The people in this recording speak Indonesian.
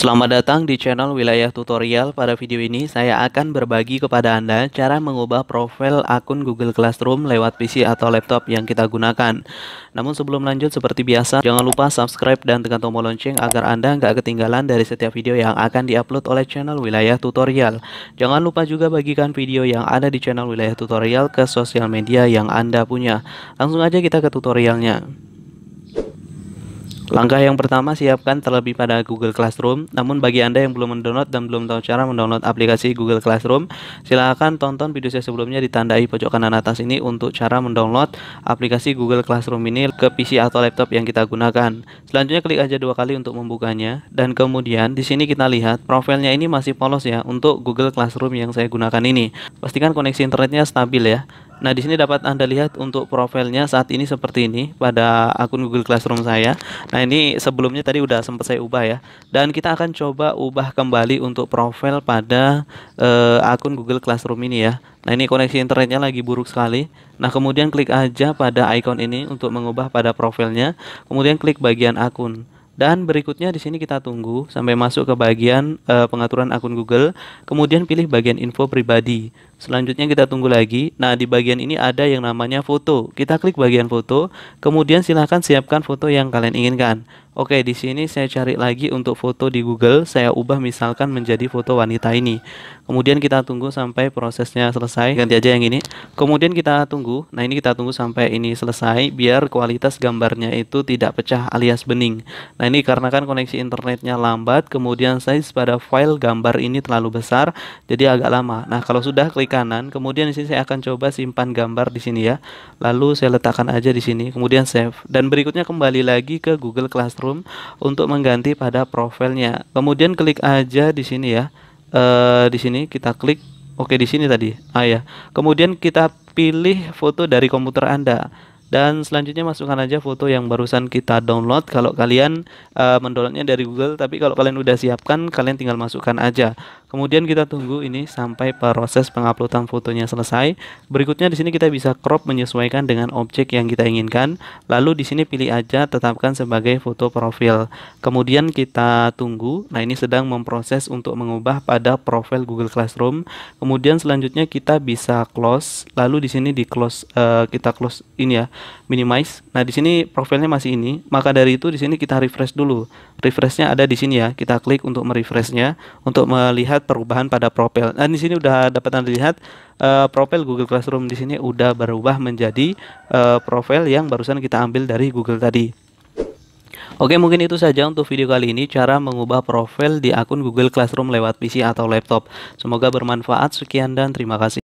Selamat datang di channel Wilayah Tutorial. Pada video ini saya akan berbagi kepada Anda cara mengubah profil akun Google Classroom lewat PC atau laptop yang kita gunakan. Namun sebelum lanjut seperti biasa, jangan lupa subscribe dan tekan tombol lonceng agar Anda nggak ketinggalan dari setiap video yang akan diupload oleh channel Wilayah Tutorial. Jangan lupa juga bagikan video yang ada di channel Wilayah Tutorial ke sosial media yang Anda punya. Langsung aja kita ke tutorialnya. Langkah yang pertama, siapkan terlebih pada Google Classroom. Namun bagi Anda yang belum mendownload dan belum tahu cara mendownload aplikasi Google Classroom, silakan tonton video saya sebelumnya ditandai pojok kanan atas ini untuk cara mendownload aplikasi Google Classroom ini ke PC atau laptop yang kita gunakan. Selanjutnya klik aja dua kali untuk membukanya dan kemudian di sini kita lihat profilnya ini masih polos ya untuk Google Classroom yang saya gunakan ini. Pastikan koneksi internetnya stabil ya. Nah, di sini dapat Anda lihat untuk profilnya saat ini seperti ini pada akun Google Classroom saya. Nah, ini sebelumnya tadi udah sempat saya ubah ya. Dan kita akan coba ubah kembali untuk profil pada uh, akun Google Classroom ini ya. Nah, ini koneksi internetnya lagi buruk sekali. Nah, kemudian klik aja pada icon ini untuk mengubah pada profilnya. Kemudian klik bagian akun. Dan berikutnya di sini kita tunggu sampai masuk ke bagian e, pengaturan akun Google, kemudian pilih bagian info pribadi. Selanjutnya kita tunggu lagi. Nah, di bagian ini ada yang namanya foto. Kita klik bagian foto, kemudian silahkan siapkan foto yang kalian inginkan. Oke, di sini saya cari lagi untuk foto di Google, saya ubah misalkan menjadi foto wanita ini. Kemudian kita tunggu sampai prosesnya selesai. Ganti aja yang ini. Kemudian kita tunggu. Nah, ini kita tunggu sampai ini selesai biar kualitas gambarnya itu tidak pecah alias bening. Nah, ini karena kan koneksi internetnya lambat, kemudian size pada file gambar ini terlalu besar, jadi agak lama. Nah, kalau sudah klik kanan, kemudian di sini saya akan coba simpan gambar di sini ya. Lalu saya letakkan aja di sini, kemudian save. Dan berikutnya kembali lagi ke Google Classroom Classroom untuk mengganti pada profilnya. Kemudian klik aja di sini ya. E, di sini kita klik Oke di sini tadi. Ah ya. Kemudian kita pilih foto dari komputer Anda dan selanjutnya masukkan aja foto yang barusan kita download kalau kalian uh, mendownloadnya dari Google tapi kalau kalian udah siapkan kalian tinggal masukkan aja Kemudian kita tunggu ini sampai proses penguploadan fotonya selesai. Berikutnya di sini kita bisa crop menyesuaikan dengan objek yang kita inginkan. Lalu di sini pilih aja tetapkan sebagai foto profil. Kemudian kita tunggu. Nah, ini sedang memproses untuk mengubah pada profil Google Classroom. Kemudian selanjutnya kita bisa close. Lalu di sini di close uh, kita close ini ya, minimize. Nah, di sini profilnya masih ini. Maka dari itu di sini kita refresh dulu. Refreshnya ada di sini ya. Kita klik untuk merefreshnya untuk melihat terlihat perubahan pada profil. Nah, di sini udah dapat Anda lihat uh, profil Google Classroom di sini udah berubah menjadi uh, profil yang barusan kita ambil dari Google tadi. Oke, mungkin itu saja untuk video kali ini cara mengubah profil di akun Google Classroom lewat PC atau laptop. Semoga bermanfaat. Sekian dan terima kasih.